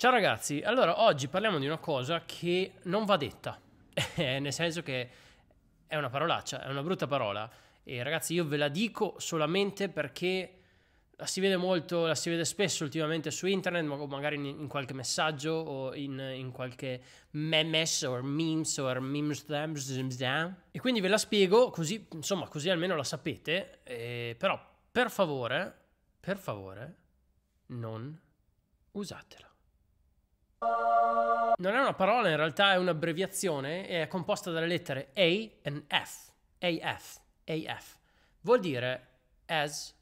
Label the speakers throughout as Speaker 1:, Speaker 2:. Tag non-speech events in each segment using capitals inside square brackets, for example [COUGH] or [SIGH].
Speaker 1: Ciao ragazzi, allora oggi parliamo di una cosa che non va detta, [LAUGHS] eh, nel senso che è una parolaccia, è una brutta parola e ragazzi io ve la dico solamente perché la si vede molto, la si vede spesso ultimamente su internet, o magari in, in, qualche messaggio o in, in qualche memes o memes o memes. E quindi ve la spiego così, insomma, così almeno la sapete, eh, però per favore, per favore, non usatela. Non è una parola, in realtà è un'abbreviazione, è composta dalle lettere A e F. AF, AF. Vuol dire as.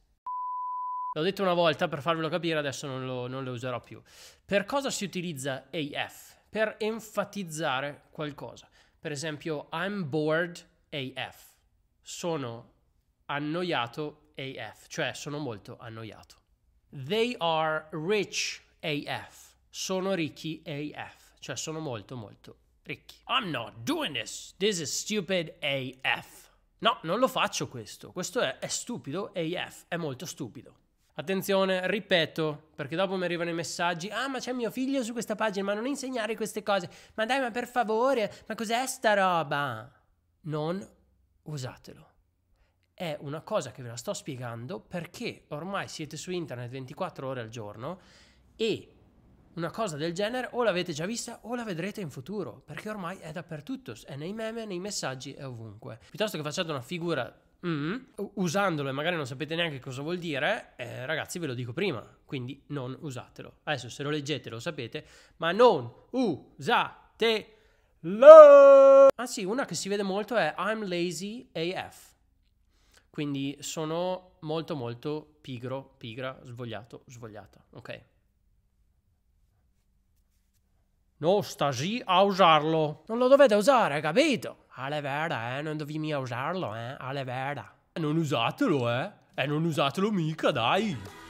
Speaker 1: L'ho detto una volta per farvelo capire, adesso non lo, non lo userò più. Per cosa si utilizza AF? Per enfatizzare qualcosa. Per esempio, I'm bored AF. Sono annoiato AF, cioè sono molto annoiato. They are rich AF sono ricchi AF, cioè sono molto molto ricchi. I'm not doing this. This is stupid AF. No, non lo faccio questo. Questo è, è stupido AF, è molto stupido. Attenzione, ripeto, perché dopo mi arrivano i messaggi, ah ma c'è mio figlio su questa pagina, ma non insegnare queste cose, ma dai ma per favore, ma cos'è sta roba? Non usatelo. È una cosa che ve la sto spiegando perché ormai siete su internet 24 ore al giorno e una cosa del genere o l'avete già vista o la vedrete in futuro, perché ormai è dappertutto, è nei meme, nei messaggi, è ovunque. Piuttosto che facciate una figura Mm. usandolo e magari non sapete neanche cosa vuol dire, eh, ragazzi ve lo dico prima, quindi non usatelo. Adesso se lo leggete lo sapete, ma non usatelo! Ah sì, una che si vede molto è I'm lazy AF. Quindi sono molto molto pigro, pigra, svogliato, svogliata, ok? No, stasi a usarlo. Non lo dovete usare, capito? Alle vera, eh, non dovevi mica usarlo, eh, alle vera. Non usatelo, eh, e eh, non usatelo mica, dai.